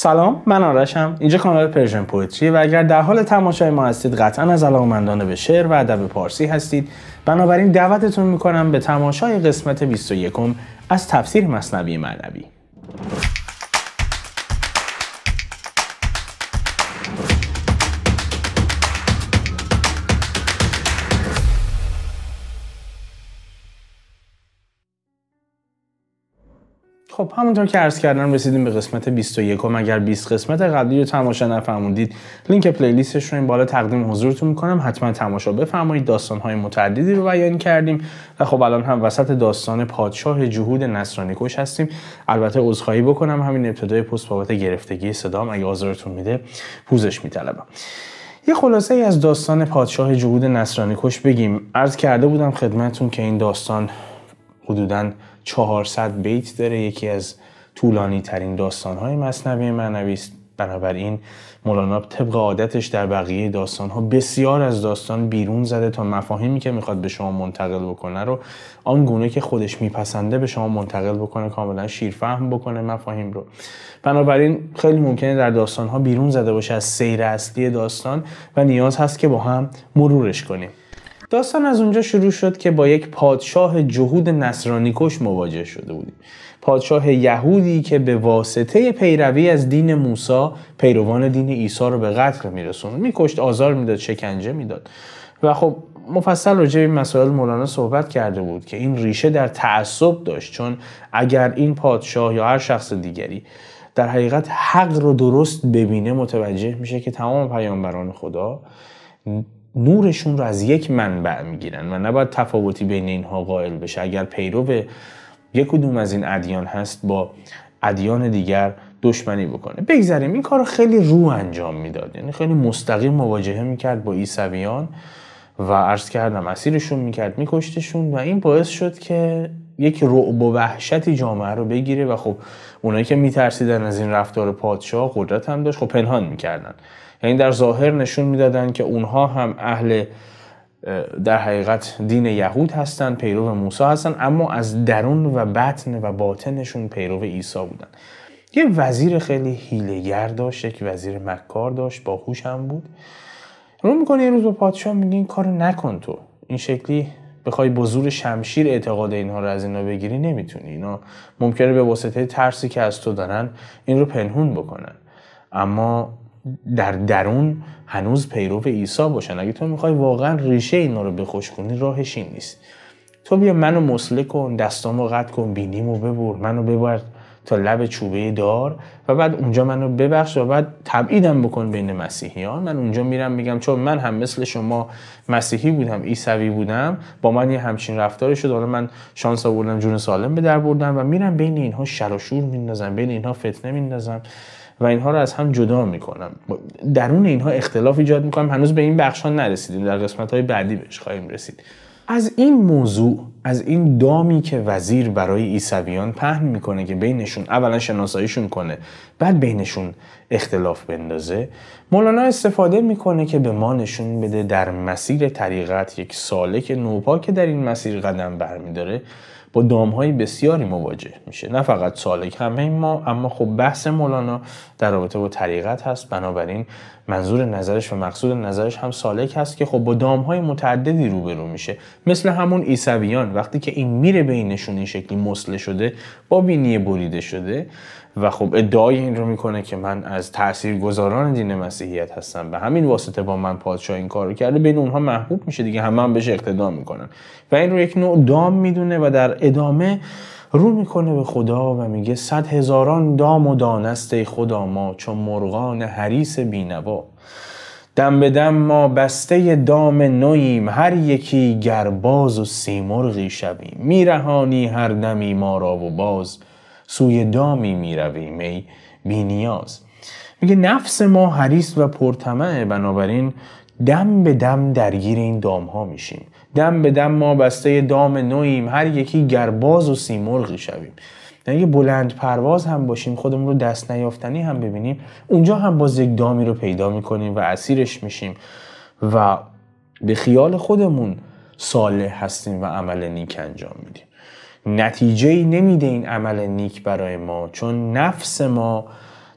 سلام من آرشم اینجا کانال پرژن پویتری و اگر در حال تماشای ما هستید قطعا از علاقمندان به شعر و ادب پارسی هستید بنابراین دعوتتون میکنم به تماشای قسمت 21 از تفسیر مصنبی معنوی خب همونطور که عرض کردم رسیدیم به قسمت 21 و اگر 20 قسمت قبلی رو تماشا نفرمودید لینک پلیلیستش رو این بالا تقدیم حضورتون میکنم حتما تماشا بفرمایید داستانهای متعددی رو بیان کردیم و خب الان هم وسط داستان پادشاه جهود نصرانی کش هستیم البته عذرخواهی بکنم همین ابتدای پست بابت گرفتگی صدام اگه آزارتون میده پوزش میطلبم یه خلاصه ای از داستان پادشاه جهود نصرانی کش بگیم عرض کرده بودم خدمتون که این داستان حدوداً 400 بیت داره یکی از طولانی ترین داستان های مصنوی معنوی است بنابراین مولانا طبق عادتش در بقیه داستان ها بسیار از داستان بیرون زده تا مفاهیمی که میخواد به شما منتقل بکنه رو آن گونه که خودش میپسنده به شما منتقل بکنه کاملا شیرفهم بکنه مفاهیم رو بنابراین خیلی ممکنه در داستان ها بیرون زده باشه از سیر اصلی داستان و نیاز هست که با هم مرورش کنیم داستان از اونجا شروع شد که با یک پادشاه جهود نصرانیکش مواجه شده بودیم پادشاه یهودی که به واسطه پیروی از دین موسا پیروان دین عیسی رو به قتل میرسوند میکشت آزار میداد شکنجه میداد و خب مفصل راجع به مسائل مولانا صحبت کرده بود که این ریشه در تعصب داشت چون اگر این پادشاه یا هر شخص دیگری در حقیقت حق رو درست ببینه متوجه میشه که تمام پیامبران خدا نورشون رو از یک منبع میگیرن و نباید تفاوتی بین اینها قائل بشه اگر پیرو یک کدوم از این ادیان هست با ادیان دیگر دشمنی بکنه بگذریم این کار خیلی رو انجام میداد یعنی خیلی مستقیم مواجهه میکرد با ایسویان و عرض کردم اسیرشون میکرد میکشتشون و این باعث شد که یک رعب و وحشتی جامعه رو بگیره و خب اونایی که میترسیدن از این رفتار پادشاه قدرت هم داشت خب پنهان میکردن یعنی در ظاهر نشون میدادند که اونها هم اهل در حقیقت دین یهود هستند پیرو موسی هستند اما از درون و بطن و باطنشون پیرو عیسی بودن یه وزیر خیلی هیلگر داشت یک وزیر مکار داشت باهوش هم بود رو میکنه یه روز به پادشاه میگه این کارو نکن تو این شکلی بخوای با زور شمشیر اعتقاد اینها رو از اینا بگیری نمیتونی اینا ممکنه به واسطه ترسی که از تو دارن این رو پنهون بکنن اما در درون هنوز پیرو عیسی باشن اگه تو میخوای واقعا ریشه اینا رو بخوش کنی راهش این نیست تو بیا منو مسله کن دستامو قطع کن بینیمو ببر منو ببر تا لب چوبه دار و بعد اونجا منو ببخش و بعد تبعیدم بکن بین مسیحیان من اونجا میرم میگم چون من هم مثل شما مسیحی بودم عیسوی بودم با من یه همچین رفتاری شد حالا من شانس آوردم جون سالم به در بردم و میرم بین اینها شر و میندازم بین اینها فتنه میندازم و اینها رو از هم جدا میکنم درون اینها اختلاف ایجاد میکنم هنوز به این بخش ها نرسیدیم در قسمت های بعدی بهش خواهیم رسید از این موضوع از این دامی که وزیر برای ایسویان پهن میکنه که بینشون اولا شناساییشون کنه بعد بینشون اختلاف بندازه مولانا استفاده میکنه که به ما نشون بده در مسیر طریقت یک سالک نوپا که در این مسیر قدم برمیداره با دامهای بسیاری مواجه میشه نه فقط سالک همه ما اما خب بحث مولانا در رابطه با طریقت هست بنابراین منظور نظرش و مقصود نظرش هم سالک هست که خب با دامهای متعددی روبرو میشه مثل همون ایسویان وقتی که این میره بینشون این شکلی مسله شده با بینی بریده شده و خب ادعای این رو میکنه که من از گذاران دین مسیحیت هستم به همین واسطه با من پادشاه این کارو کرده بین اونها محبوب میشه دیگه همه هم بهش اقتدا میکنن و این رو یک نوع دام میدونه و در ادامه رو میکنه به خدا و میگه صد هزاران دام و دانسته خدا ما چون مرغان حریس بینوا دم به دم ما بسته دام نویم هر یکی گرباز و سیمرغی شویم میرهانی هر دمی ما را و باز سوی دامی می رویم ای بی نیاز میگه نفس ما حریص و پرتمعه بنابراین دم به دم درگیر این دام ها میشیم دم به دم ما بسته دام نویم هر یکی گرباز و سیمرغی شویم اگه بلند پرواز هم باشیم خودمون رو دست نیافتنی هم ببینیم اونجا هم باز یک دامی رو پیدا میکنیم و اسیرش میشیم و به خیال خودمون صالح هستیم و عمل نیک انجام میدیم نتیجه ای نمیده این عمل نیک برای ما چون نفس ما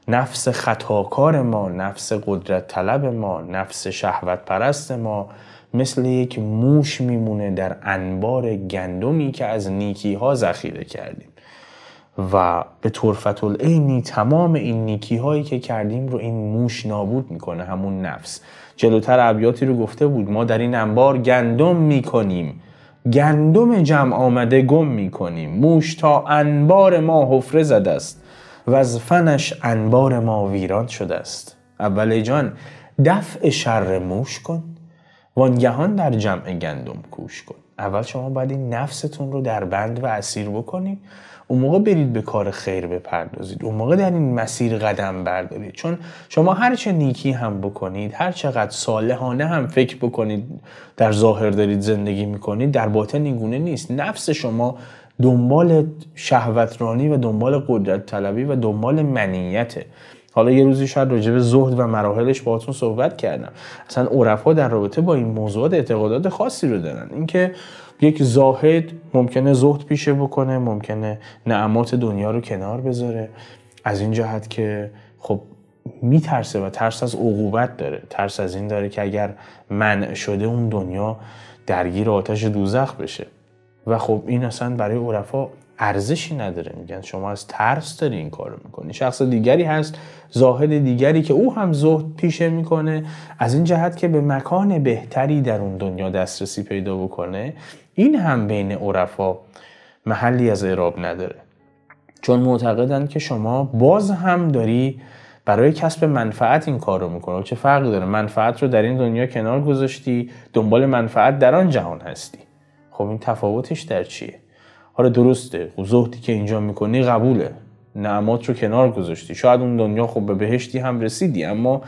نفس خطاکار ما نفس قدرت طلب ما نفس شهوت پرست ما مثل یک موش میمونه در انبار گندمی که از نیکی ها ذخیره کردیم و به طرفت العینی تمام این نیکی هایی که کردیم رو این موش نابود میکنه همون نفس جلوتر ابیاتی رو گفته بود ما در این انبار گندم میکنیم گندم جمع آمده گم می کنیم موش تا انبار ما حفره زده است و از فنش انبار ما ویران شده است اول جان دفع شر موش کن وانگهان در جمع گندم کوش کن اول شما باید نفستون رو در بند و اسیر بکنید اون موقع برید به کار خیر بپردازید اون موقع در این مسیر قدم بردارید چون شما هر چه نیکی هم بکنید هر چقدر صالحانه هم فکر بکنید در ظاهر دارید زندگی میکنید در باطن اینگونه نیست نفس شما دنبال شهوترانی و دنبال قدرت طلبی و دنبال منیته حالا یه روزی شاید راجع به زهد و مراحلش باهاتون صحبت کردم اصلا عرفا در رابطه با این موضوعات اعتقادات خاصی رو دارن اینکه یک زاهد ممکنه زهد پیشه بکنه ممکنه نعمات دنیا رو کنار بذاره از این جهت که خب میترسه و ترس از عقوبت داره ترس از این داره که اگر منع شده اون دنیا درگیر آتش دوزخ بشه و خب این اصلا برای عرفا ارزشی نداره میگن شما از ترس داری این کارو میکنی شخص دیگری هست زاهد دیگری که او هم زهد پیشه میکنه از این جهت که به مکان بهتری در اون دنیا دسترسی پیدا بکنه این هم بین عرفا محلی از اعراب نداره چون معتقدند که شما باز هم داری برای کسب منفعت این کار رو میکنه چه فرقی داره منفعت رو در این دنیا کنار گذاشتی دنبال منفعت در آن جهان هستی خب این تفاوتش در چیه حالا آره درسته خب زهدی که اینجا میکنی قبوله نعمات رو کنار گذاشتی شاید اون دنیا خب به بهشتی هم رسیدی اما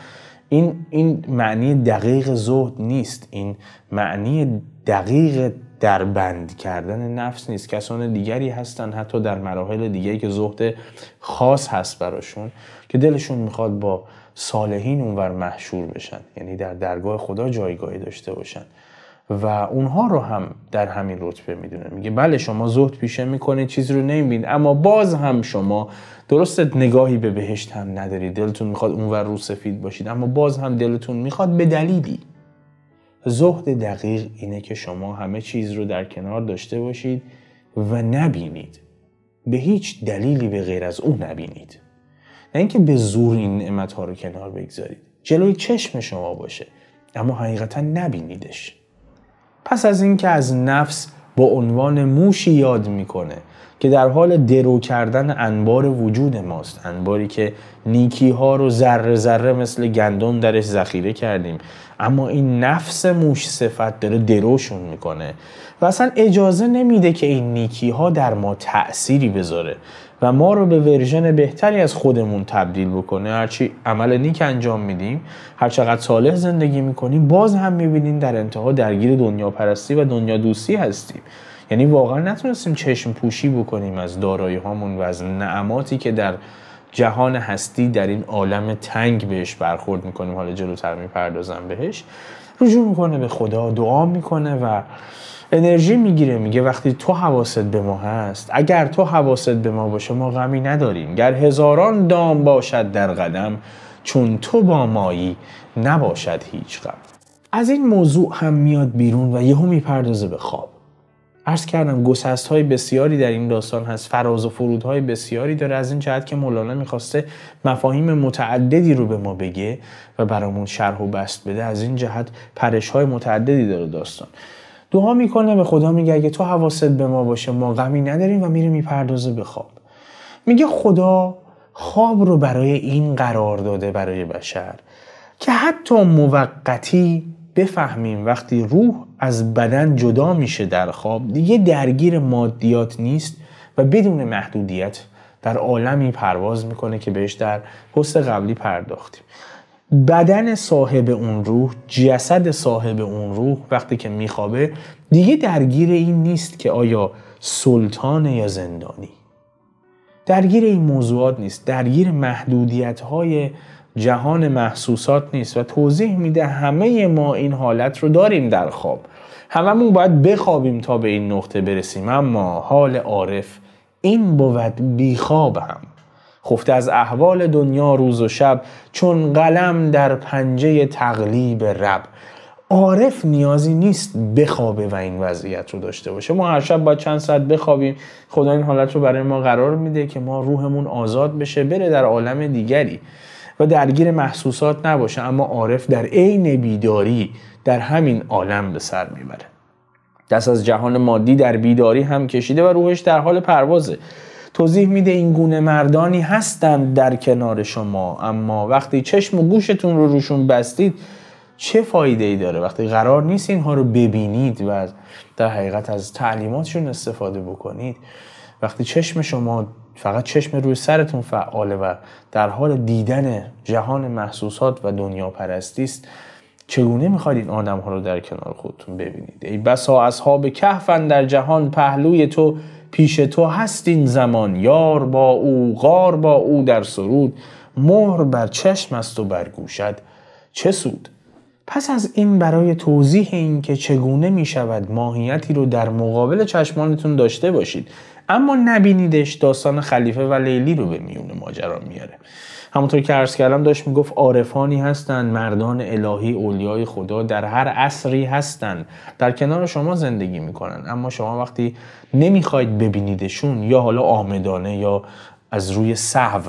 این این معنی دقیق زهد نیست این معنی دقیق در بند کردن نفس نیست کسان دیگری هستن حتی در مراحل دیگری که زهد خاص هست براشون که دلشون میخواد با صالحین اونور محشور بشن یعنی در درگاه خدا جایگاهی داشته باشن و اونها رو هم در همین رتبه میدونه میگه بله شما زهد پیشه میکنید چیزی رو نمیبینید اما باز هم شما درست نگاهی به بهشت هم ندارید دلتون میخواد اونور رو سفید باشید اما باز هم دلتون میخواد به دلیلی زهد دقیق اینه که شما همه چیز رو در کنار داشته باشید و نبینید به هیچ دلیلی به غیر از او نبینید نه اینکه به زور این نعمت ها رو کنار بگذارید جلوی چشم شما باشه اما حقیقتا نبینیدش پس از اینکه از نفس با عنوان موشی یاد میکنه که در حال درو کردن انبار وجود ماست انباری که نیکی ها رو ذره ذره مثل گندم درش ذخیره کردیم اما این نفس موش صفت داره دروشون میکنه و اصلا اجازه نمیده که این نیکی ها در ما تأثیری بذاره و ما رو به ورژن بهتری از خودمون تبدیل بکنه هرچی عمل نیک انجام میدیم هرچقدر صالح زندگی میکنیم باز هم میبینیم در انتها درگیر دنیا پرستی و دنیا دوستی هستیم یعنی واقعا نتونستیم چشم پوشی بکنیم از دارایی هامون و از نعماتی که در جهان هستی در این عالم تنگ بهش برخورد میکنیم حالا جلوتر میپردازم بهش رجوع میکنه به خدا دعا میکنه و انرژی میگیره میگه وقتی تو حواست به ما هست اگر تو حواست به ما باشه ما غمی نداریم گر هزاران دام باشد در قدم چون تو با مایی نباشد هیچ غم از این موضوع هم میاد بیرون و یهو میپردازه به خواب عرض کردم گسست های بسیاری در این داستان هست فراز و های بسیاری داره از این جهت که مولانا میخواسته مفاهیم متعددی رو به ما بگه و برامون شرح و بست بده از این جهت پرش های متعددی داره داستان دعا میکنه به خدا میگه اگه تو حواست به ما باشه ما غمی نداریم و میره میپردازه به خواب میگه خدا خواب رو برای این قرار داده برای بشر که حتی موقتی بفهمیم وقتی روح از بدن جدا میشه در خواب دیگه درگیر مادیات نیست و بدون محدودیت در عالمی پرواز میکنه که بهش در پست قبلی پرداختیم بدن صاحب اون روح جسد صاحب اون روح وقتی که میخوابه دیگه درگیر این نیست که آیا سلطانه یا زندانی درگیر این موضوعات نیست درگیر محدودیت های جهان محسوسات نیست و توضیح میده همه ما این حالت رو داریم در خواب هممون باید بخوابیم تا به این نقطه برسیم اما حال عارف این بود بیخواب هم خفته از احوال دنیا روز و شب چون قلم در پنجه تقلیب رب عارف نیازی نیست بخوابه و این وضعیت رو داشته باشه ما هر شب باید چند ساعت بخوابیم خدا این حالت رو برای ما قرار میده که ما روحمون آزاد بشه بره در عالم دیگری و درگیر محسوسات نباشه اما عارف در عین بیداری در همین عالم به سر میبره دست از جهان مادی در بیداری هم کشیده و روحش در حال پروازه توضیح میده این گونه مردانی هستند در کنار شما اما وقتی چشم و گوشتون رو روشون بستید چه فایده ای داره وقتی قرار نیست اینها رو ببینید و در حقیقت از تعلیماتشون استفاده بکنید وقتی چشم شما فقط چشم روی سرتون فعاله و در حال دیدن جهان محسوسات و دنیا پرستیست است چگونه میخواید این آدم ها رو در کنار خودتون ببینید ای بسا اصحاب کهفن در جهان پهلوی تو پیش تو هست این زمان یار با او غار با او در سرود مهر بر چشم است و برگوشد چه سود پس از این برای توضیح این که چگونه می شود ماهیتی رو در مقابل چشمانتون داشته باشید اما نبینیدش داستان خلیفه و لیلی رو به میون ماجرا میاره همونطور که عرض کردم داشت میگفت عارفانی هستند مردان الهی اولیای خدا در هر عصری هستند در کنار شما زندگی میکنن اما شما وقتی نمیخواید ببینیدشون یا حالا آمدانه یا از روی صحو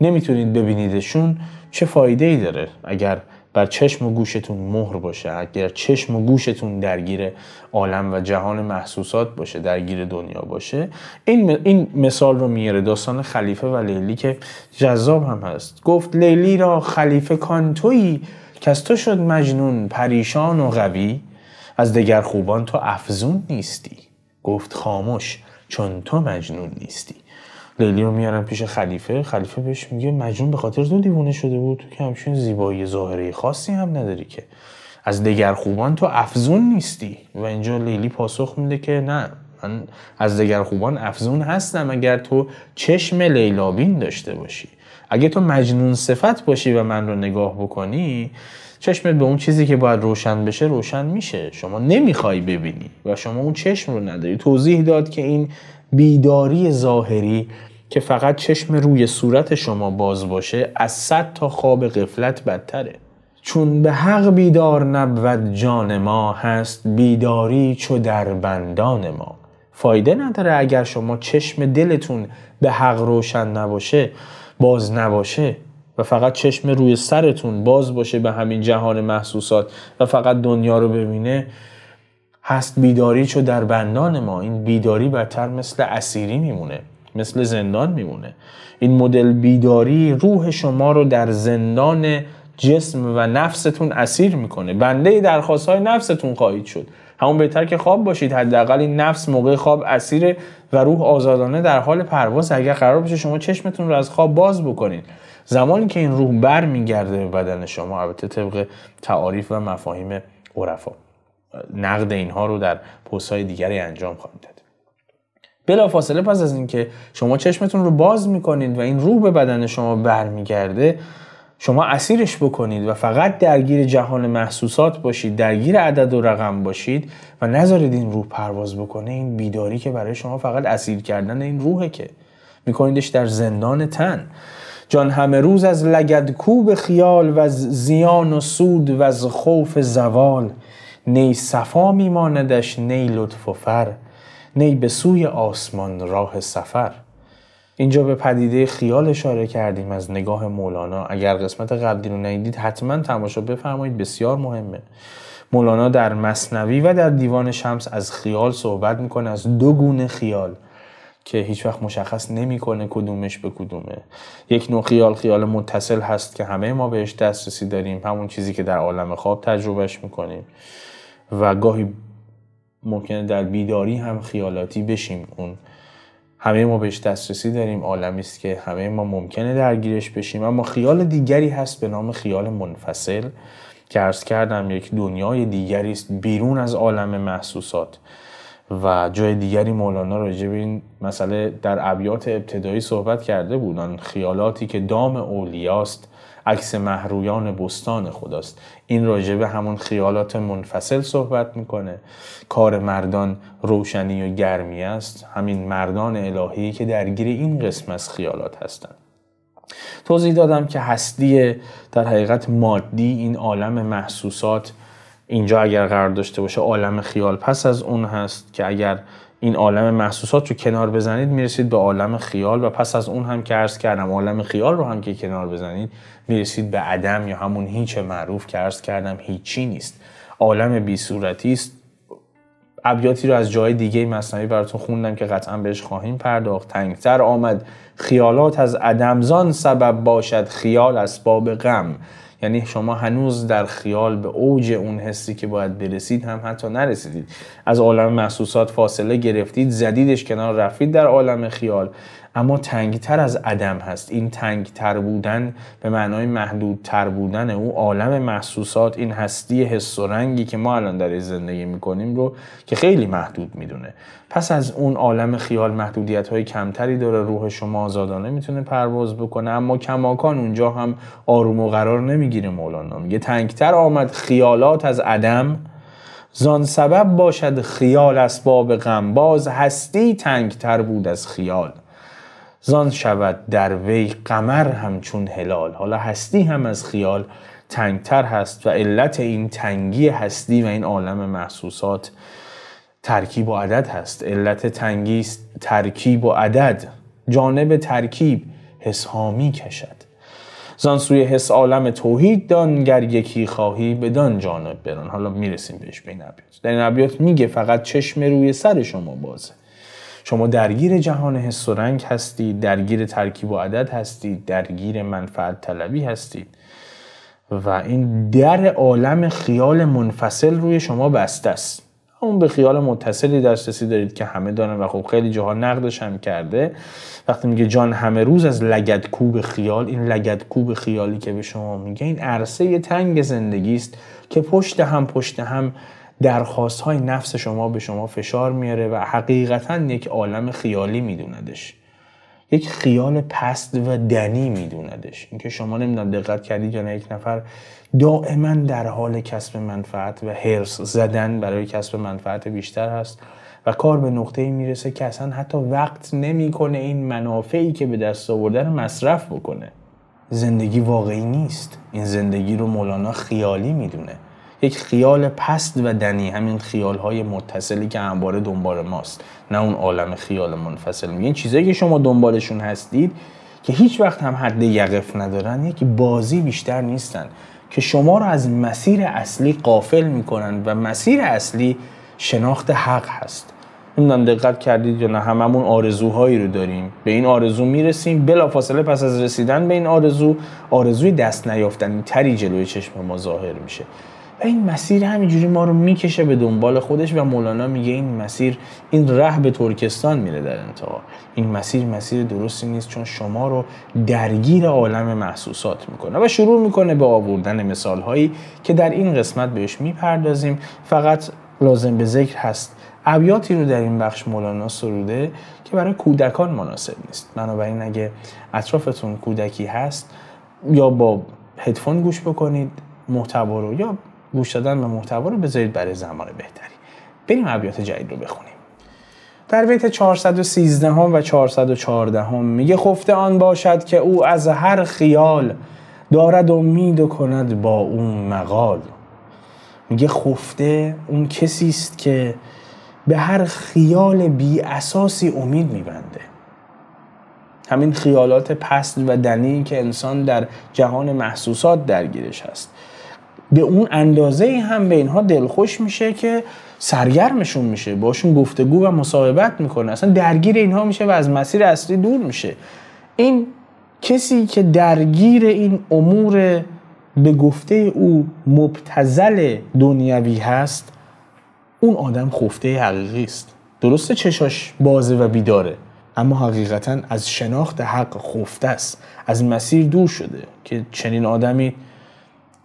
نمیتونید ببینیدشون چه فایده ای داره اگر بر چشم و گوشتون مهر باشه اگر چشم و گوشتون درگیر عالم و جهان محسوسات باشه درگیر دنیا باشه این, این مثال رو میاره داستان خلیفه و لیلی که جذاب هم هست گفت لیلی را خلیفه کانتوی که از تو شد مجنون پریشان و قوی از دگر خوبان تو افزون نیستی گفت خاموش چون تو مجنون نیستی لیلی رو میارن پیش خلیفه خلیفه بهش میگه مجنون به خاطر تو دیوونه شده بود تو که همچین زیبایی ظاهری خاصی هم نداری که از دیگر خوبان تو افزون نیستی و اینجا لیلی پاسخ میده که نه من از دیگر خوبان افزون هستم اگر تو چشم لیلابین داشته باشی اگه تو مجنون صفت باشی و من رو نگاه بکنی چشمت به اون چیزی که باید روشن بشه روشن میشه شما نمیخوای ببینی و شما اون چشم رو نداری توضیح داد که این بیداری ظاهری که فقط چشم روی صورت شما باز باشه از صد تا خواب قفلت بدتره چون به حق بیدار نبود جان ما هست بیداری چو در بندان ما فایده نداره اگر شما چشم دلتون به حق روشن نباشه باز نباشه و فقط چشم روی سرتون باز باشه به همین جهان محسوسات و فقط دنیا رو ببینه هست بیداری چو در بندان ما این بیداری بدتر مثل اسیری میمونه مثل زندان میمونه این مدل بیداری روح شما رو در زندان جسم و نفستون اسیر میکنه بنده درخواست های نفستون خواهید شد همون بهتر که خواب باشید حداقل این نفس موقع خواب اسیره و روح آزادانه در حال پرواز اگر قرار باشه شما چشمتون رو از خواب باز بکنید زمانی که این روح بر میگرده به بدن شما البته طبق تعاریف و مفاهیم عرفا نقد اینها رو در پست های دیگری انجام خواهیم داد بلا فاصله پس از اینکه شما چشمتون رو باز میکنید و این روح به بدن شما برمیگرده شما اسیرش بکنید و فقط درگیر جهان محسوسات باشید درگیر عدد و رقم باشید و نذارید این روح پرواز بکنه این بیداری که برای شما فقط اسیر کردن این روحه که میکنیدش در زندان تن جان همه روز از لگد کوب خیال و از زیان و سود و از خوف زوال نی صفا میماندش نی لطف و فر نی به سوی آسمان راه سفر اینجا به پدیده خیال اشاره کردیم از نگاه مولانا اگر قسمت قبلی رو ندیدید حتما تماشا بفرمایید بسیار مهمه مولانا در مصنوی و در دیوان شمس از خیال صحبت میکنه از دو گونه خیال که هیچ وقت مشخص نمیکنه کدومش به کدومه یک نوع خیال خیال متصل هست که همه ما بهش دسترسی داریم همون چیزی که در عالم خواب تجربهش میکنیم و گاهی ممکنه در بیداری هم خیالاتی بشیم اون همه ما بهش دسترسی داریم عالمی است که همه ما ممکنه درگیرش بشیم اما خیال دیگری هست به نام خیال منفصل که عرض کردم یک دنیای دیگری است بیرون از عالم محسوسات و جای دیگری مولانا راجع به این مسئله در ابیات ابتدایی صحبت کرده بودن خیالاتی که دام اولیاست عکس محرویان بستان خداست این راجع همون خیالات منفصل صحبت میکنه کار مردان روشنی و گرمی است همین مردان الهی که درگیر این قسم از خیالات هستند توضیح دادم که هستی در حقیقت مادی این عالم محسوسات اینجا اگر قرار داشته باشه عالم خیال پس از اون هست که اگر این عالم محسوسات رو کنار بزنید میرسید به عالم خیال و پس از اون هم که عرض کردم عالم خیال رو هم که کنار بزنید میرسید به عدم یا همون هیچ معروف که عرض کردم هیچی نیست عالم بی صورتی است ابیاتی رو از جای دیگه مصنوی براتون خوندم که قطعا بهش خواهیم پرداخت تنگتر آمد خیالات از عدمزان سبب باشد خیال اسباب غم یعنی شما هنوز در خیال به اوج اون حسی که باید برسید هم حتی نرسیدید از عالم محسوسات فاصله گرفتید زدیدش کنار رفتید در عالم خیال اما تنگتر از عدم هست این تنگتر بودن به معنای محدودتر بودن او عالم محسوسات این هستی حس و رنگی که ما الان در زندگی میکنیم رو که خیلی محدود میدونه پس از اون عالم خیال محدودیت های کمتری داره روح شما آزادانه میتونه پرواز بکنه اما کماکان اونجا هم آروم و قرار نمیگیره مولانا میگه تنگتر آمد خیالات از عدم زان سبب باشد خیال اسباب باز هستی تنگتر بود از خیال زان شود در وی قمر همچون هلال حالا هستی هم از خیال تنگتر هست و علت این تنگی هستی و این عالم محسوسات ترکیب و عدد هست علت تنگی ترکیب و عدد جانب ترکیب حسامی کشد زان سوی حس عالم توحید دان گر یکی خواهی بدان جانب بران حالا میرسیم بهش بین ابیات در این ابیات میگه فقط چشم روی سر شما بازه شما درگیر جهان حس و رنگ هستید درگیر ترکیب و عدد هستید درگیر منفعت طلبی هستید و این در عالم خیال منفصل روی شما بسته است اون به خیال متصلی دسترسی دارید که همه دارن و خب خیلی جاها نقدش هم کرده وقتی میگه جان همه روز از لگد کوب خیال این لگد کوب خیالی که به شما میگه این عرصه تنگ زندگی است که پشت هم پشت هم درخواست های نفس شما به شما فشار میاره و حقیقتا یک عالم خیالی میدوندش یک خیال پست و دنی میدوندش اینکه شما نمیدونم دقت کردید یا نه یک نفر دائما در حال کسب منفعت و هرس زدن برای کسب منفعت بیشتر هست و کار به نقطه میرسه که اصلا حتی وقت نمیکنه این منافعی که به دست آوردن مصرف بکنه زندگی واقعی نیست این زندگی رو مولانا خیالی میدونه یک خیال پست و دنی همین خیال های متصلی که همواره دنبال ماست نه اون عالم خیال منفصل میگه این چیزایی که شما دنبالشون هستید که هیچ وقت هم حد یقف ندارن یک بازی بیشتر نیستن که شما رو از مسیر اصلی قافل میکنن و مسیر اصلی شناخت حق هست نمیدونم دقت کردید یا نه هممون آرزوهایی رو داریم به این آرزو میرسیم بلافاصله پس از رسیدن به این آرزو آرزوی دست نیافتنی تری جلوی چشم ما ظاهر میشه و این مسیر همینجوری ما رو میکشه به دنبال خودش و مولانا میگه این مسیر این ره به ترکستان میره در انتها این مسیر مسیر درستی نیست چون شما رو درگیر عالم محسوسات میکنه و شروع میکنه به آوردن مثال هایی که در این قسمت بهش میپردازیم فقط لازم به ذکر هست ابیاتی رو در این بخش مولانا سروده که برای کودکان مناسب نیست بنابراین اگه اطرافتون کودکی هست یا با هدفون گوش بکنید محتوا رو یا گوش دادن به محتوا رو بذارید برای زمان بهتری بریم ابیات جدید رو بخونیم در بیت 413 هم و 414 هم میگه خفته آن باشد که او از هر خیال دارد امید و کند با اون مقال میگه خفته اون کسی است که به هر خیال بی اساسی امید میبنده همین خیالات پست و دنی که انسان در جهان محسوسات درگیرش هست به اون اندازه هم به اینها دلخوش میشه که سرگرمشون میشه باشون گفتگو و مصاحبت میکنه اصلا درگیر اینها میشه و از مسیر اصلی دور میشه این کسی که درگیر این امور به گفته او مبتزل دنیوی هست اون آدم خفته حقیقی است درسته چشاش بازه و بیداره اما حقیقتا از شناخت حق خفته است از مسیر دور شده که چنین آدمی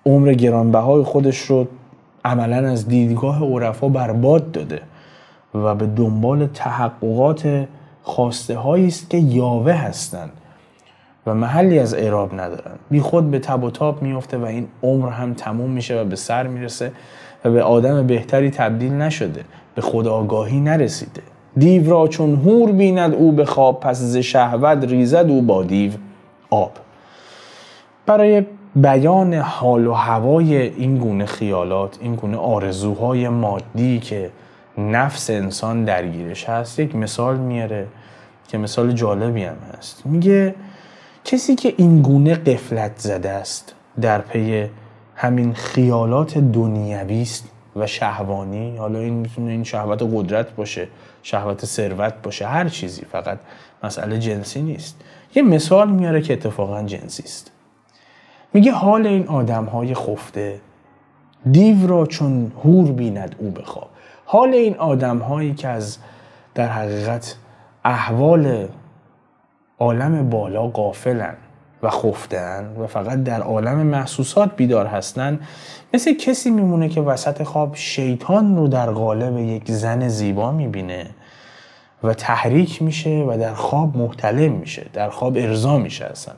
عمر گرانبهای خودش رو عملا از دیدگاه عرفا برباد داده و به دنبال تحققات خواسته هایی است که یاوه هستند و محلی از اعراب ندارن بی خود به تب و تاب میفته و این عمر هم تموم میشه و به سر میرسه و به آدم بهتری تبدیل نشده به خداگاهی نرسیده دیو را چون هور بیند او به خواب پس ز شهوت ریزد او با دیو آب برای بیان حال و هوای این گونه خیالات این گونه آرزوهای مادی که نفس انسان درگیرش هست یک مثال میاره که مثال جالبی هم هست میگه کسی که این گونه قفلت زده است در پی همین خیالات دنیوی است و شهوانی حالا این میتونه این شهوت قدرت باشه شهوت ثروت باشه هر چیزی فقط مسئله جنسی نیست یه مثال میاره که اتفاقا جنسی است میگه حال این آدم های خفته دیو را چون هور بیند او بخواب حال این آدم هایی که از در حقیقت احوال عالم بالا قافلن و خفتن و فقط در عالم محسوسات بیدار هستن مثل کسی میمونه که وسط خواب شیطان رو در قالب یک زن زیبا میبینه و تحریک میشه و در خواب محتلم میشه در خواب ارضا میشه اصلا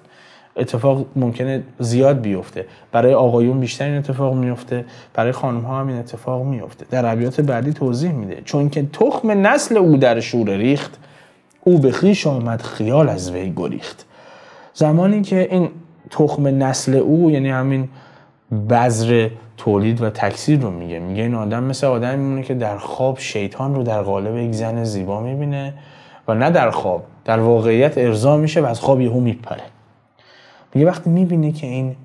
اتفاق ممکنه زیاد بیفته برای آقایون بیشتر این اتفاق میفته برای خانم ها هم این اتفاق میفته در ابیات بعدی توضیح میده چون که تخم نسل او در شور ریخت او به خیش آمد خیال از وی گریخت زمانی که این تخم نسل او یعنی همین بذر تولید و تکثیر رو میگه میگه این آدم مثل آدم میمونه که در خواب شیطان رو در قالب یک زن زیبا میبینه و نه در خواب در واقعیت ارضا میشه و از خواب یهو میپره دیگه وقتی میبینه که این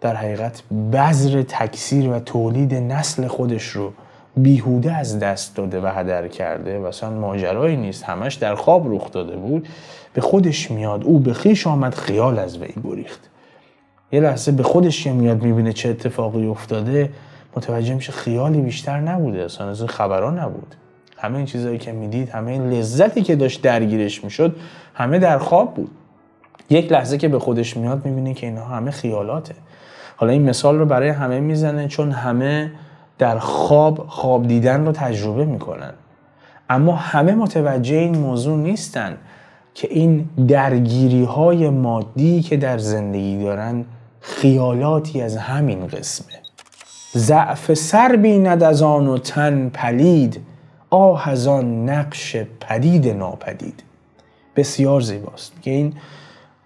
در حقیقت بذر تکثیر و تولید نسل خودش رو بیهوده از دست داده و هدر کرده و اصلا ماجرایی نیست همش در خواب رخ داده بود به خودش میاد او به خیش آمد خیال از وی گریخت یه لحظه به خودش که میاد میبینه چه اتفاقی افتاده متوجه میشه خیالی بیشتر نبوده اصلا از این نبود همه این چیزهایی که میدید همه این لذتی که داشت درگیرش میشد همه در خواب بود یک لحظه که به خودش میاد میبینه که اینا همه خیالاته حالا این مثال رو برای همه میزنه چون همه در خواب خواب دیدن رو تجربه میکنن اما همه متوجه این موضوع نیستن که این درگیری های مادی که در زندگی دارن خیالاتی از همین قسمه ضعف سر بیند از آن و تن پلید آه از آن نقش پدید ناپدید بسیار زیباست که این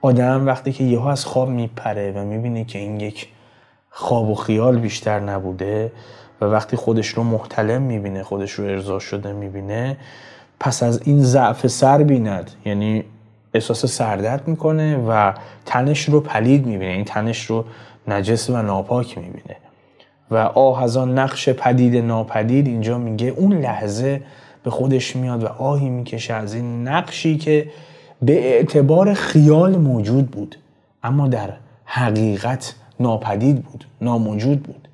آدم وقتی که یهو از خواب میپره و میبینه که این یک خواب و خیال بیشتر نبوده و وقتی خودش رو محتلم میبینه خودش رو ارضا شده میبینه پس از این ضعف سر بیند یعنی احساس سردرد میکنه و تنش رو پلید میبینه این تنش رو نجس و ناپاک میبینه و آه از آن نقش پدید ناپدید اینجا میگه اون لحظه به خودش میاد و آهی میکشه از این نقشی که به اعتبار خیال موجود بود اما در حقیقت ناپدید بود ناموجود بود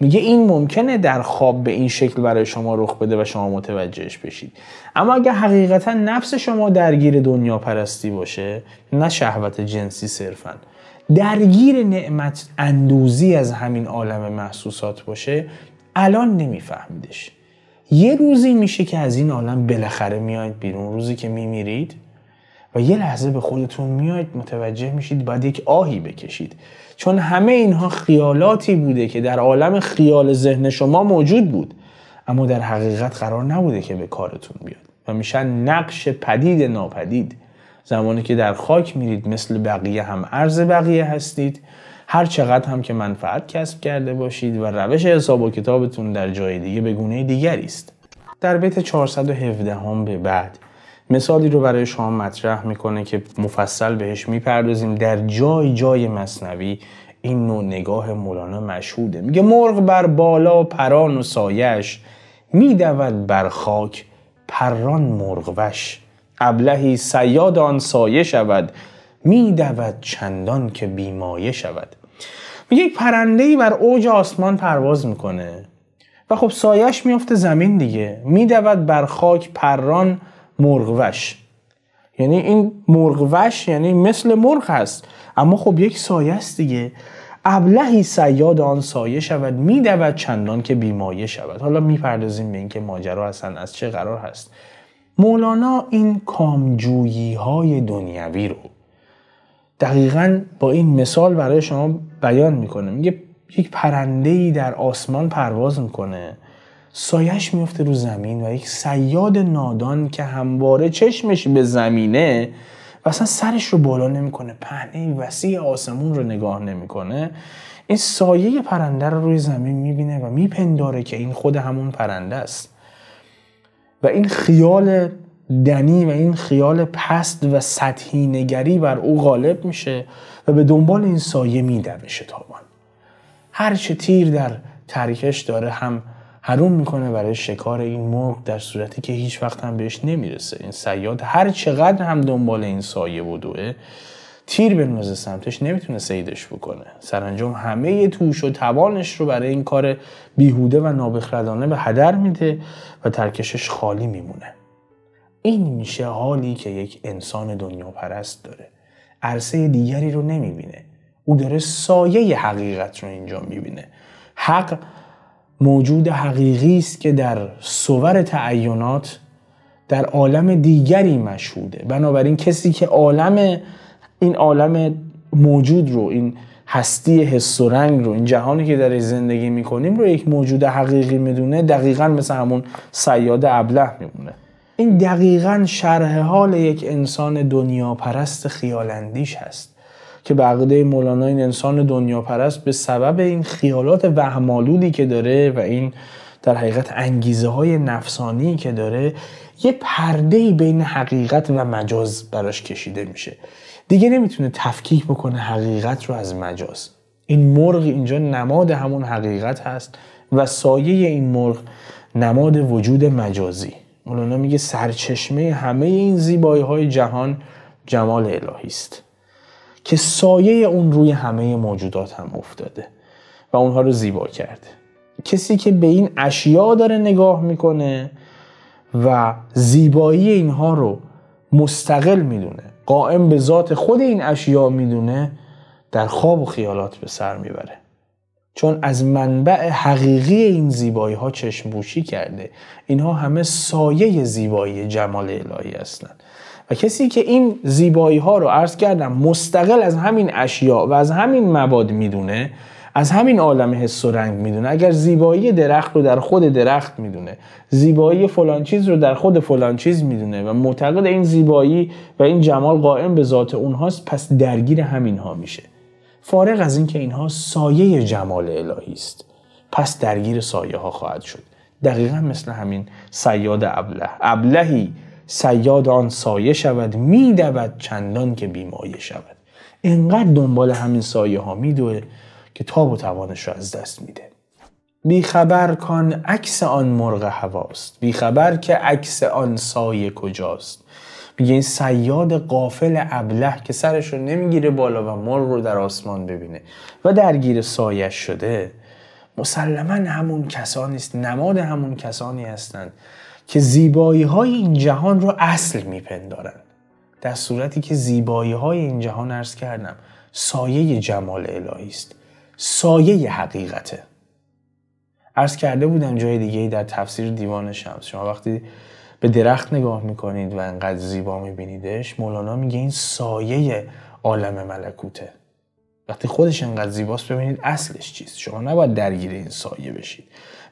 میگه این ممکنه در خواب به این شکل برای شما رخ بده و شما متوجهش بشید اما اگر حقیقتا نفس شما درگیر دنیا پرستی باشه نه شهوت جنسی صرفا درگیر نعمت اندوزی از همین عالم محسوسات باشه الان نمیفهمیدش یه روزی میشه که از این عالم بالاخره میاید بیرون روزی که میمیرید و یه لحظه به خودتون میاید متوجه میشید باید یک آهی بکشید چون همه اینها خیالاتی بوده که در عالم خیال ذهن شما موجود بود اما در حقیقت قرار نبوده که به کارتون بیاد و میشن نقش پدید ناپدید زمانی که در خاک میرید مثل بقیه هم ارز بقیه هستید هر چقدر هم که منفعت کسب کرده باشید و روش حساب و کتابتون در جای دیگه به گونه دیگری است در بیت 417 هم به بعد مثالی رو برای شما مطرح میکنه که مفصل بهش میپردازیم در جای جای مصنوی این نوع نگاه مولانا مشهوده میگه مرغ بر بالا پران و سایش میدود بر خاک پران مرغوش ابلهی سیاد آن سایه شود میدود چندان که بیمایه شود میگه یک پرنده بر اوج آسمان پرواز میکنه و خب سایش میافته زمین دیگه میدود بر خاک پران مرغوش یعنی این مرغوش یعنی مثل مرغ هست اما خب یک سایه است دیگه ابلهی سیاد آن سایه شود میدود چندان که بیمایه شود حالا میپردازیم به اینکه ماجرا اصلا از چه قرار هست مولانا این کامجویی های دنیوی رو دقیقا با این مثال برای شما بیان میکنه میگه یک پرنده در آسمان پرواز میکنه سایش میفته رو زمین و یک سیاد نادان که همواره چشمش به زمینه و اصلا سرش رو بالا نمیکنه پهنه وسیع آسمون رو نگاه نمیکنه این سایه پرنده رو روی زمین میبینه و میپنداره که این خود همون پرنده است و این خیال دنی و این خیال پست و سطحی نگری بر او غالب میشه و به دنبال این سایه میدوه شتابان هرچه تیر در ترکش داره هم حروم میکنه برای شکار این مرغ در صورتی که هیچ وقت هم بهش نمیرسه این سیاد هر چقدر هم دنبال این سایه و دوه تیر بندازه سمتش نمیتونه سیدش بکنه سرانجام همه توش و توانش رو برای این کار بیهوده و نابخردانه به هدر میده و ترکشش خالی میمونه این میشه حالی که یک انسان دنیا پرست داره عرصه دیگری رو نمیبینه او داره سایه حقیقت رو اینجا میبینه حق موجود حقیقی است که در صور تعینات در عالم دیگری مشهوده بنابراین کسی که عالم این عالم موجود رو این هستی حس و رنگ رو این جهانی که در زندگی میکنیم رو یک موجود حقیقی میدونه دقیقا مثل همون سیاد ابله میمونه این دقیقا شرح حال یک انسان دنیا پرست خیالندیش هست که بغده مولانا این انسان دنیا پرست به سبب این خیالات وهمالودی که داره و این در حقیقت انگیزه های نفسانی که داره یه پرده بین حقیقت و مجاز براش کشیده میشه دیگه نمیتونه تفکیک بکنه حقیقت رو از مجاز این مرغ اینجا نماد همون حقیقت هست و سایه این مرغ نماد وجود مجازی مولانا میگه سرچشمه همه این زیبایی های جهان جمال الهی است که سایه اون روی همه موجودات هم افتاده و اونها رو زیبا کرده کسی که به این اشیا داره نگاه میکنه و زیبایی اینها رو مستقل میدونه قائم به ذات خود این اشیا میدونه در خواب و خیالات به سر میبره چون از منبع حقیقی این زیبایی ها چشم بوشی کرده اینها همه سایه زیبایی جمال الهی هستند و کسی که این زیبایی ها رو عرض کردم مستقل از همین اشیاء و از همین مواد میدونه از همین عالم حس و رنگ میدونه اگر زیبایی درخت رو در خود درخت میدونه زیبایی فلان چیز رو در خود فلان چیز میدونه و معتقد این زیبایی و این جمال قائم به ذات اونهاست پس درگیر همینها میشه فارغ از اینکه اینها سایه جمال الهی است پس درگیر سایه ها خواهد شد دقیقا مثل همین سیاد ابله ابلهی سیاد آن سایه شود میدود چندان که بیمایه شود انقدر دنبال همین سایه ها میدوه که تاب و توانش را از دست میده بیخبر کان عکس آن مرغ هواست بیخبر که عکس آن سایه کجاست میگه این سیاد قافل ابله که سرش رو نمیگیره بالا و مرغ رو در آسمان ببینه و درگیر سایه شده مسلما همون کسانی است نماد همون کسانی هستند که زیبایی های این جهان رو اصل میپندارند در صورتی که زیبایی های این جهان ارز کردم سایه جمال الهی است سایه حقیقته ارز کرده بودم جای دیگه در تفسیر دیوان شمس شما وقتی به درخت نگاه میکنید و انقدر زیبا میبینیدش مولانا میگه این سایه عالم ملکوته وقتی خودش انقدر زیباست ببینید اصلش چیست شما نباید درگیر این سایه بشید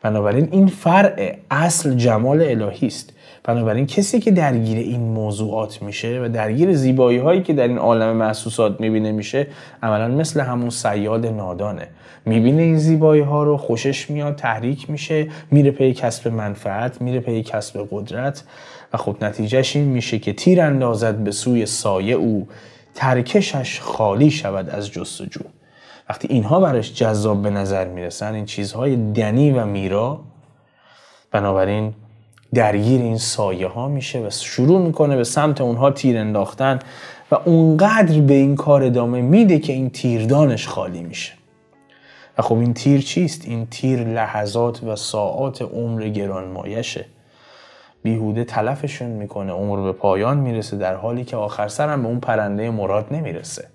بنابراین این فرع اصل جمال الهی است بنابراین کسی که درگیر این موضوعات میشه و درگیر زیبایی هایی که در این عالم محسوسات میبینه میشه عملا مثل همون سیاد نادانه میبینه این زیبایی ها رو خوشش میاد تحریک میشه میره پی کسب منفعت میره پی کسب قدرت و خب نتیجهش این میشه که تیر اندازد به سوی سایه او ترکشش خالی شود از جستجو وقتی اینها براش جذاب به نظر میرسن این چیزهای دنی و میرا بنابراین درگیر این سایه ها میشه و شروع میکنه به سمت اونها تیر انداختن و اونقدر به این کار ادامه میده که این تیردانش خالی میشه و خب این تیر چیست؟ این تیر لحظات و ساعات عمر گرانمایشه بیهوده تلفشون میکنه عمر به پایان میرسه در حالی که آخر سرم به اون پرنده مراد نمیرسه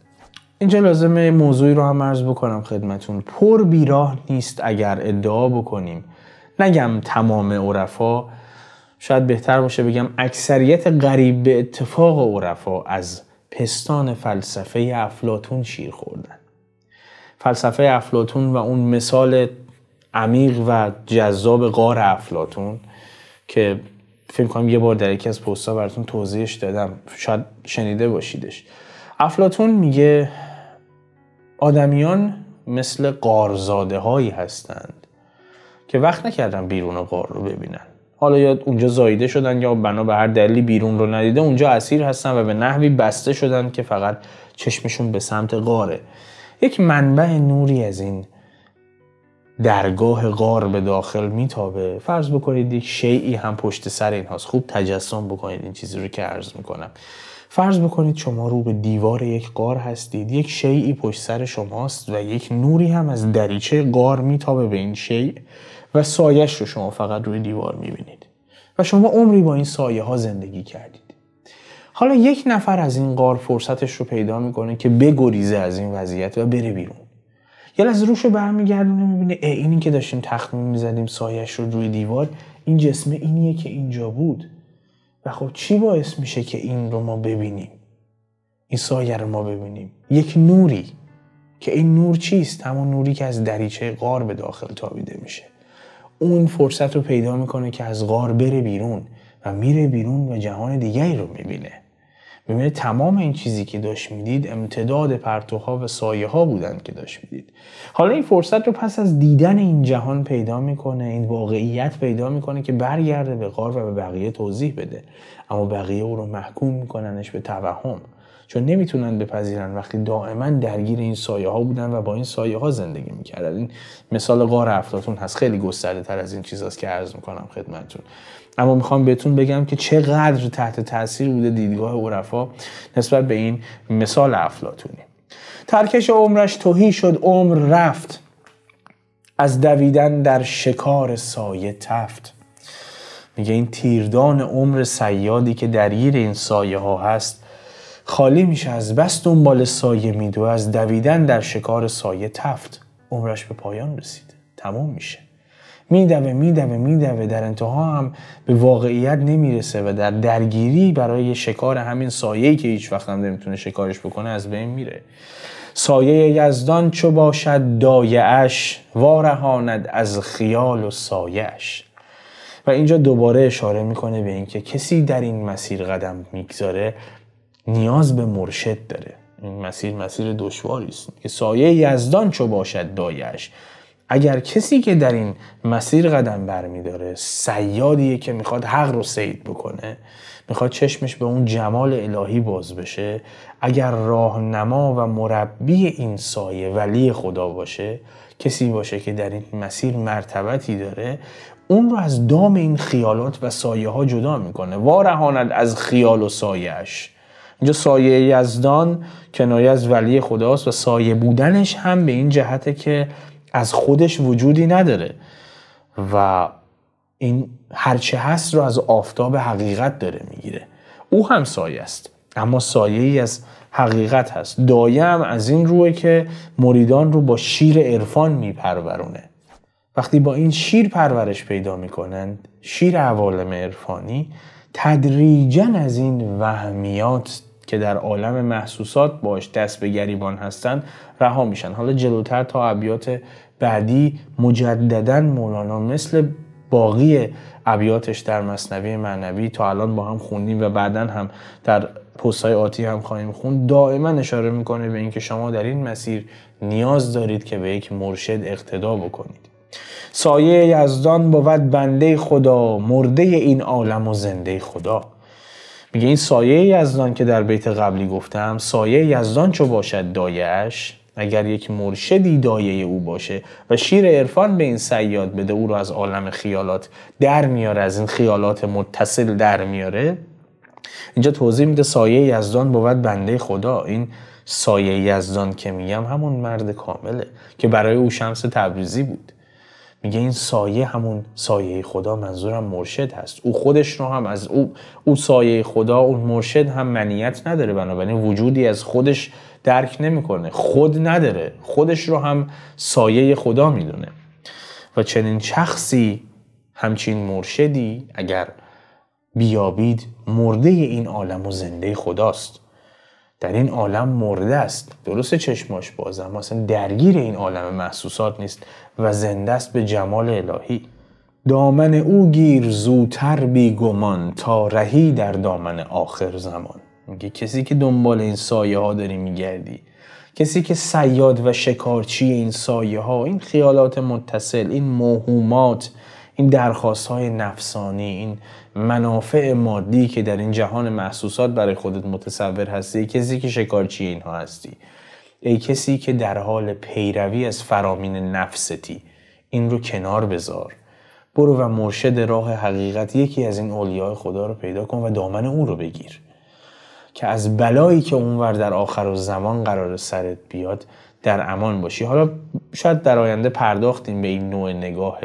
اینجا لازمه موضوعی رو هم عرض بکنم خدمتون پر بیراه نیست اگر ادعا بکنیم نگم تمام عرفا شاید بهتر باشه بگم اکثریت غریب به اتفاق عرفا از پستان فلسفه افلاتون شیر خوردن فلسفه افلاتون و اون مثال عمیق و جذاب غار افلاتون که فکر کنم یه بار در یکی از پستها براتون توضیحش دادم شاید شنیده باشیدش افلاتون میگه آدمیان مثل قارزاده هایی هستند که وقت نکردن بیرون قار رو ببینن حالا یا اونجا زایده شدن یا بنا به هر دلیلی بیرون رو ندیده اونجا اسیر هستن و به نحوی بسته شدن که فقط چشمشون به سمت قاره یک منبع نوری از این درگاه قار به داخل میتابه فرض بکنید یک شیعی هم پشت سر این هاست خوب تجسم بکنید این چیزی رو که عرض میکنم فرض بکنید شما رو به دیوار یک غار هستید یک شیعی پشت سر شماست و یک نوری هم از دریچه قار میتابه به این شیع و سایش رو شما فقط روی دیوار میبینید و شما عمری با این سایه ها زندگی کردید حالا یک نفر از این قار فرصتش رو پیدا میکنه که بگریزه از این وضعیت و بره بیرون یه از روش رو برمیگردونه میبینه اینی که داشتیم تخمین میزدیم سایش رو روی دیوار این جسم اینیه که اینجا بود و خب چی باعث میشه که این رو ما ببینیم این سایه رو ما ببینیم یک نوری که این نور چیست همون نوری که از دریچه غار به داخل تابیده میشه اون فرصت رو پیدا میکنه که از غار بره بیرون و میره بیرون و جهان دیگری رو میبینه ببینید تمام این چیزی که داشت میدید امتداد پرتوها و سایه ها بودن که داشت میدید حالا این فرصت رو پس از دیدن این جهان پیدا میکنه این واقعیت پیدا میکنه که برگرده به غار و به بقیه توضیح بده اما بقیه او رو محکوم میکننش به توهم چون نمیتونن بپذیرن وقتی دائما درگیر این سایه ها بودن و با این سایه ها زندگی میکردن این مثال غار افلاتون هست خیلی گسترده تر از این چیزاست که عرض میکنم خدمتتون اما میخوام بهتون بگم که چقدر تحت تاثیر بوده دیدگاه عرفا نسبت به این مثال افلاتونی ترکش عمرش توهی شد عمر رفت از دویدن در شکار سایه تفت میگه این تیردان عمر سیادی که درگیر این سایه ها هست خالی میشه از بس دنبال سایه میدوه و از دویدن در شکار سایه تفت عمرش به پایان رسید. تمام میشه میدوه میدوه میدوه در انتها هم به واقعیت نمیرسه و در درگیری برای شکار همین سایه که هیچ وقت هم نمیتونه شکارش بکنه از بین میره سایه یزدان چو باشد دایعش وارهاند از خیال و سایش و اینجا دوباره اشاره میکنه به اینکه کسی در این مسیر قدم میگذاره نیاز به مرشد داره این مسیر مسیر دشواری است که سایه یزدان چو باشد دایش اگر کسی که در این مسیر قدم برمیداره سیادیه که میخواد حق رو سید بکنه میخواد چشمش به اون جمال الهی باز بشه اگر راهنما و مربی این سایه ولی خدا باشه کسی باشه که در این مسیر مرتبتی داره اون رو از دام این خیالات و سایه ها جدا میکنه وارهاند از خیال و سایهش اینجا سایه یزدان کنایه از ولی خداست و سایه بودنش هم به این جهته که از خودش وجودی نداره و این هرچه هست رو از آفتاب حقیقت داره میگیره او هم سایه است اما سایه ای از حقیقت هست دایم از این روه که مریدان رو با شیر عرفان میپرورونه وقتی با این شیر پرورش پیدا میکنند شیر عوالم عرفانی تدریجا از این وهمیات که در عالم محسوسات باش دست به گریبان هستند رها میشن حالا جلوتر تا ابیات بعدی مجددا مولانا مثل باقی ابیاتش در مصنوی معنوی تا الان با هم خوندیم و بعدا هم در پستهای آتی هم خواهیم خوند دائما اشاره میکنه به اینکه شما در این مسیر نیاز دارید که به یک مرشد اقتدا بکنید سایه یزدان بود بنده خدا مرده این عالم و زنده خدا میگه این سایه یزدان که در بیت قبلی گفتم سایه یزدان چو باشد دایش اگر یک مرشدی دایه او باشه و شیر عرفان به این سیاد بده او رو از عالم خیالات در میاره از این خیالات متصل در میاره اینجا توضیح میده سایه یزدان بود بنده خدا این سایه یزدان که میگم همون مرد کامله که برای او شمس تبریزی بود میگه این سایه همون سایه خدا منظورم مرشد هست او خودش رو هم از او, سایه خدا اون مرشد هم منیت نداره بنابراین وجودی از خودش درک نمیکنه خود نداره خودش رو هم سایه خدا میدونه و چنین شخصی همچین مرشدی اگر بیابید مرده این عالم و زنده خداست در این عالم مرده است درست چشماش اما اصلا درگیر این عالم محسوسات نیست و زنده است به جمال الهی دامن او گیر زودتر بیگمان تا رهی در دامن آخر زمان میگه کسی که دنبال این سایه ها داری میگردی کسی که سیاد و شکارچی این سایه ها این خیالات متصل این موهومات این درخواست های نفسانی این منافع مادی که در این جهان محسوسات برای خودت متصور هستی ای کسی که شکارچی اینها هستی ای کسی که در حال پیروی از فرامین نفستی این رو کنار بذار برو و مرشد راه حقیقت یکی از این اولیاء خدا رو پیدا کن و دامن او رو بگیر که از بلایی که اونور در آخر و زمان قرار سرت بیاد در امان باشی حالا شاید در آینده پرداختیم به این نوع نگاه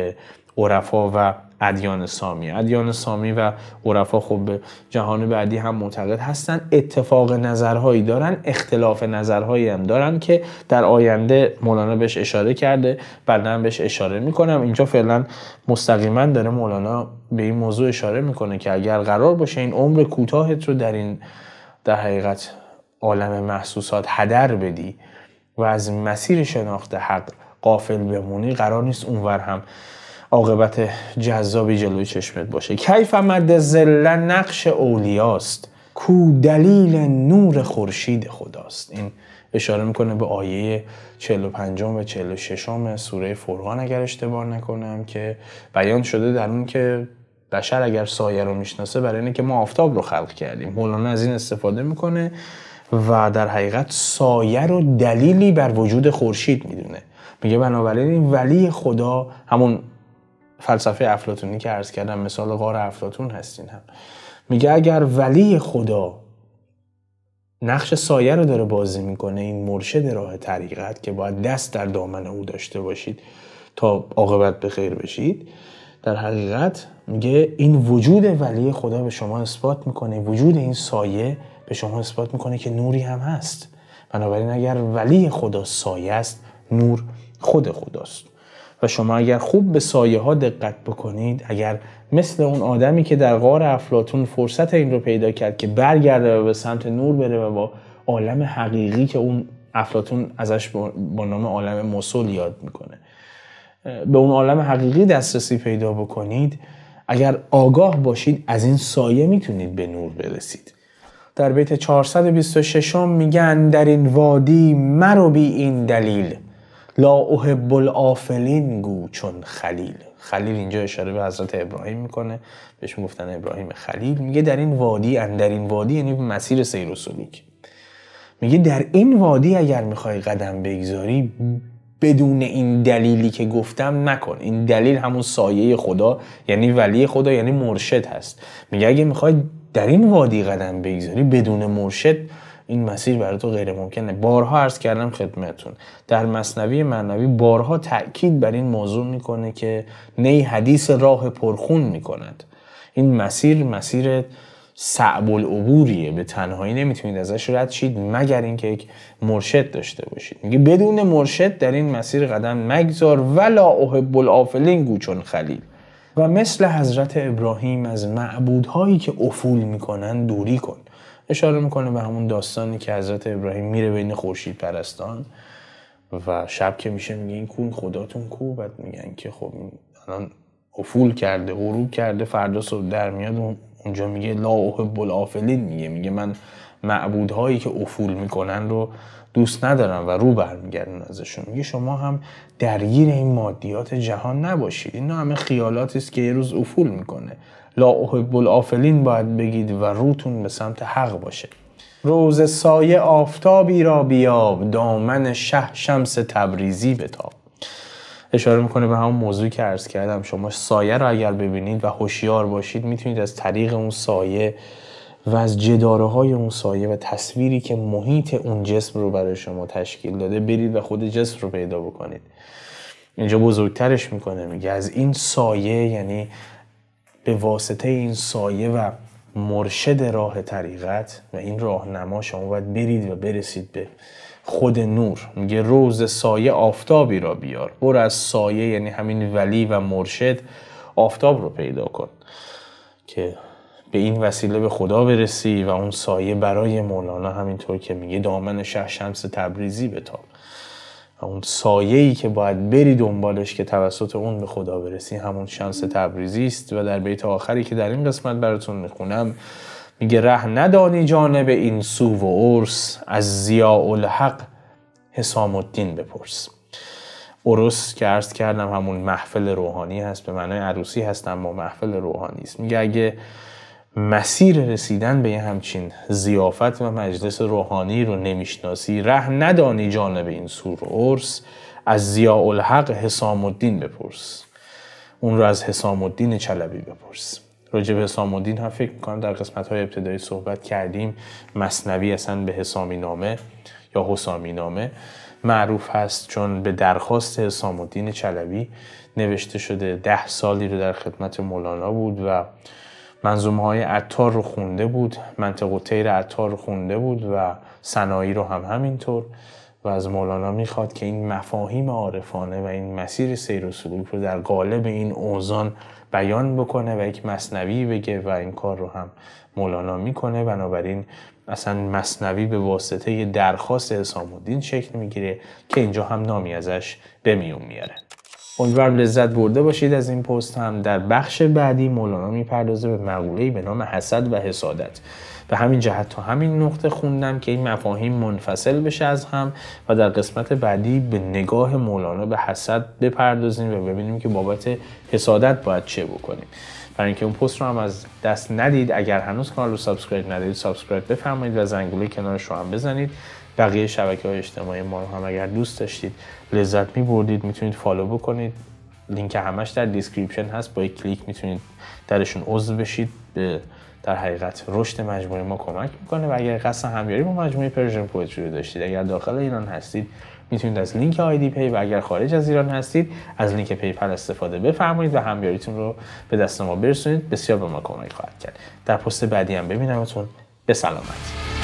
عرفا و ادیان سامی ادیان سامی و عرفا خب به جهان بعدی هم معتقد هستند اتفاق نظرهایی دارن اختلاف نظرهایی هم دارن که در آینده مولانا بهش اشاره کرده بعدا بهش اشاره میکنم اینجا فعلا مستقیما داره مولانا به این موضوع اشاره میکنه که اگر قرار باشه این عمر کوتاهت رو در این در حقیقت عالم محسوسات هدر بدی و از مسیر شناخت حق قافل بمونی قرار نیست اونور هم عاقبت جذابی جلوی چشمت باشه کیف مد زل نقش اولیاست کو دلیل نور خورشید خداست این اشاره میکنه به آیه 45 و 46 سوره فرقان اگر اشتباه نکنم که بیان شده در اون که بشر اگر سایه رو میشناسه برای اینه که ما آفتاب رو خلق کردیم مولانا از این استفاده میکنه و در حقیقت سایه رو دلیلی بر وجود خورشید میدونه میگه بنابراین ولی خدا همون فلسفه افلاتونی که عرض کردم مثال غار افلاتون هستین هم میگه اگر ولی خدا نقش سایه رو داره بازی میکنه این مرشد راه طریقت که باید دست در دامن او داشته باشید تا عاقبت به خیر بشید در حقیقت میگه این وجود ولی خدا به شما اثبات میکنه وجود این سایه به شما اثبات میکنه که نوری هم هست بنابراین اگر ولی خدا سایه است نور خود خداست شما اگر خوب به سایه ها دقت بکنید اگر مثل اون آدمی که در غار افلاتون فرصت این رو پیدا کرد که برگرده و به سمت نور بره و با عالم حقیقی که اون افلاتون ازش با نام عالم مسل یاد میکنه به اون عالم حقیقی دسترسی پیدا بکنید اگر آگاه باشید از این سایه میتونید به نور برسید در بیت 426 میگن در این وادی مرو بی این دلیل لا احب الافلین گو چون خلیل خلیل اینجا اشاره به حضرت ابراهیم میکنه بهش گفتن ابراهیم خلیل میگه در این وادی در این وادی یعنی مسیر سیر و سلوک میگه در این وادی اگر میخوای قدم بگذاری بدون این دلیلی که گفتم نکن این دلیل همون سایه خدا یعنی ولی خدا یعنی مرشد هست میگه اگه میخوای در این وادی قدم بگذاری بدون مرشد این مسیر برای تو غیر ممکنه بارها عرض کردم خدمتون در مصنوی معنوی بارها تاکید بر این موضوع میکنه که نی حدیث راه پرخون میکند این مسیر مسیر صعب العبوریه به تنهایی نمیتونید ازش رد شید مگر اینکه یک مرشد داشته باشید میگه بدون مرشد در این مسیر قدم مگذار ولا احب الافلین گوچون خلیل و مثل حضرت ابراهیم از معبودهایی که افول میکنن دوری کن اشاره میکنه به همون داستانی که حضرت ابراهیم میره بین خورشید پرستان و شب که میشه میگه این کون خداتون کو بعد میگن که خب الان افول کرده غروب کرده فردا صبح در میاد اونجا میگه لا احب بلافلین میگه میگه من معبودهایی که افول میکنن رو دوست ندارم و رو برمیگردن ازشون میگه شما هم درگیر این مادیات جهان نباشید اینا همه خیالاتی است که یه روز افول میکنه لا احب الافلین باید بگید و روتون به سمت حق باشه روز سایه آفتابی را بیاب دامن شه شمس تبریزی بتاب اشاره میکنه به همون موضوعی که عرض کردم شما سایه را اگر ببینید و هوشیار باشید میتونید از طریق اون سایه و از جداره های اون سایه و تصویری که محیط اون جسم رو برای شما تشکیل داده برید و خود جسم رو پیدا بکنید اینجا بزرگترش میکنه میگه از این سایه یعنی به واسطه این سایه و مرشد راه طریقت و این راهنما شما باید برید و برسید به خود نور میگه روز سایه آفتابی را بیار برو از سایه یعنی همین ولی و مرشد آفتاب رو پیدا کن که به این وسیله به خدا برسی و اون سایه برای مولانا همینطور که میگه دامن شه شمس تبریزی تاب اون سایه ای که باید بری دنبالش که توسط اون به خدا برسی همون شمس تبریزی است و در بیت آخری که در این قسمت براتون میخونم میگه ره ندانی جانب این سو و اورس از زیاء الحق حسام الدین بپرس اورس که عرض کردم همون محفل روحانی هست به معنای عروسی هست اما محفل روحانی است میگه اگه مسیر رسیدن به یه همچین زیافت و مجلس روحانی رو نمیشناسی ره ندانی جانب این سور و از زیا الحق حسام الدین بپرس اون رو از حسام الدین چلبی بپرس راجب حسام الدین هم فکر میکنم در قسمت های ابتدایی صحبت کردیم مصنوی اصلا به حسامی نامه یا حسامی نامه معروف هست چون به درخواست حسام الدین چلبی نوشته شده ده سالی رو در خدمت مولانا بود و منظومه های عطار رو خونده بود منطق و تیر عطار رو خونده بود و سنایی رو هم همینطور و از مولانا میخواد که این مفاهیم عارفانه و این مسیر سیر و سلوک رو در قالب این اوزان بیان بکنه و یک مصنوی بگه و این کار رو هم مولانا میکنه بنابراین اصلا مصنوی به واسطه درخواست حسام الدین شکل میگیره که اینجا هم نامی ازش به میون میاره امیدوارم لذت برده باشید از این پست هم در بخش بعدی مولانا میپردازه به مقوله‌ای به نام حسد و حسادت به همین جهت تا همین نقطه خوندم که این مفاهیم منفصل بشه از هم و در قسمت بعدی به نگاه مولانا به حسد بپردازیم و ببینیم که بابت حسادت باید چه بکنیم برای اینکه اون پست رو هم از دست ندید اگر هنوز کانال رو سابسکرایب ندارید سابسکرایب بفرمایید و زنگوله کنارش رو هم بزنید بقیه شبکه های اجتماعی ما رو هم اگر دوست داشتید لذت می بردید میتونید فالو بکنید لینک همش در دیسکریپشن هست با یک کلیک میتونید درشون عضو بشید در حقیقت رشد مجموعه ما کمک میکنه و اگر قصد همیاری با مجموعه پرژن پویتری رو داشتید اگر داخل ایران هستید میتونید از لینک آیدی پی و اگر خارج از ایران هستید از لینک پیپل استفاده بفرمایید و همیاریتون رو به دست ما برسونید بسیار به ما کمک خواهد کرد در پست بعدی هم ببینمتون به سلامتی.